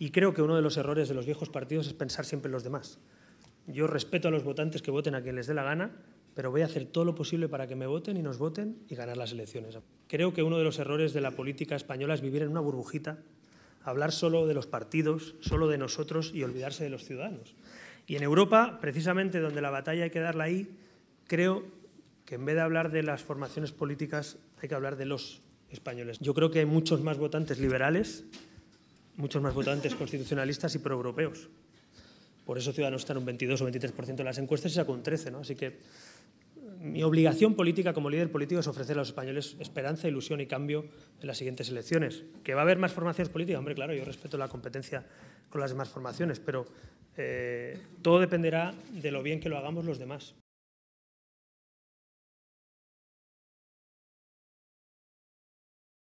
Y creo que uno de los errores de los viejos partidos es pensar siempre en los demás. Yo respeto a los votantes que voten a quien les dé la gana, pero voy a hacer todo lo posible para que me voten y nos voten y ganar las elecciones. Creo que uno de los errores de la política española es vivir en una burbujita, hablar solo de los partidos, solo de nosotros y olvidarse de los ciudadanos. Y en Europa, precisamente donde la batalla hay que darla ahí, creo que en vez de hablar de las formaciones políticas hay que hablar de los españoles. Yo creo que hay muchos más votantes liberales muchos más votantes constitucionalistas y proeuropeos. Por eso Ciudadanos están en un 22 o 23% de las encuestas y sacó un 13, ¿no? Así que eh, mi obligación política como líder político es ofrecer a los españoles esperanza, ilusión y cambio en las siguientes elecciones. Que va a haber más formaciones políticas, hombre, claro, yo respeto la competencia con las demás formaciones, pero eh, todo dependerá de lo bien que lo hagamos los demás.